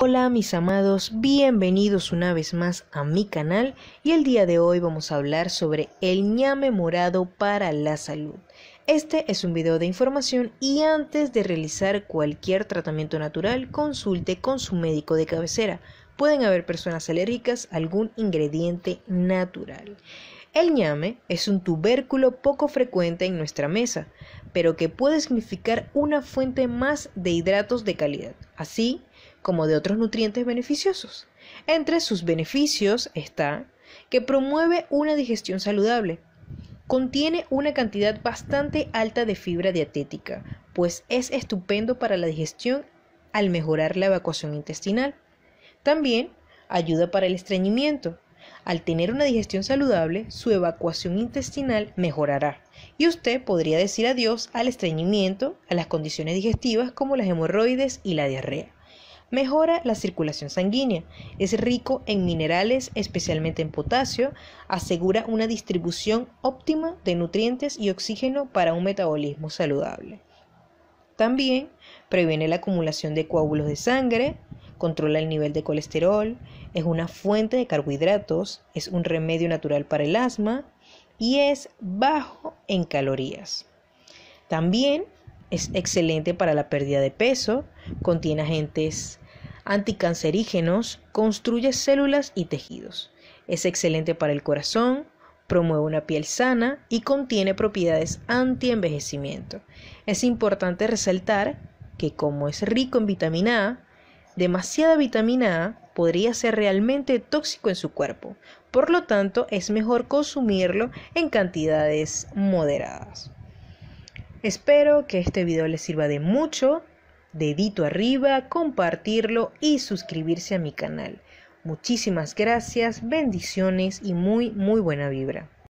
Hola mis amados, bienvenidos una vez más a mi canal y el día de hoy vamos a hablar sobre el ñame morado para la salud. Este es un video de información y antes de realizar cualquier tratamiento natural consulte con su médico de cabecera. Pueden haber personas alérgicas a algún ingrediente natural. El ñame es un tubérculo poco frecuente en nuestra mesa, pero que puede significar una fuente más de hidratos de calidad, así como de otros nutrientes beneficiosos. Entre sus beneficios está que promueve una digestión saludable. Contiene una cantidad bastante alta de fibra dietética, pues es estupendo para la digestión al mejorar la evacuación intestinal. También ayuda para el estreñimiento, al tener una digestión saludable, su evacuación intestinal mejorará y usted podría decir adiós al estreñimiento, a las condiciones digestivas como las hemorroides y la diarrea. Mejora la circulación sanguínea, es rico en minerales, especialmente en potasio, asegura una distribución óptima de nutrientes y oxígeno para un metabolismo saludable. También previene la acumulación de coágulos de sangre, controla el nivel de colesterol, es una fuente de carbohidratos, es un remedio natural para el asma y es bajo en calorías. También es excelente para la pérdida de peso, contiene agentes anticancerígenos, construye células y tejidos. Es excelente para el corazón, promueve una piel sana y contiene propiedades antienvejecimiento. Es importante resaltar que como es rico en vitamina A, Demasiada vitamina A podría ser realmente tóxico en su cuerpo, por lo tanto es mejor consumirlo en cantidades moderadas. Espero que este video les sirva de mucho, dedito arriba, compartirlo y suscribirse a mi canal. Muchísimas gracias, bendiciones y muy muy buena vibra.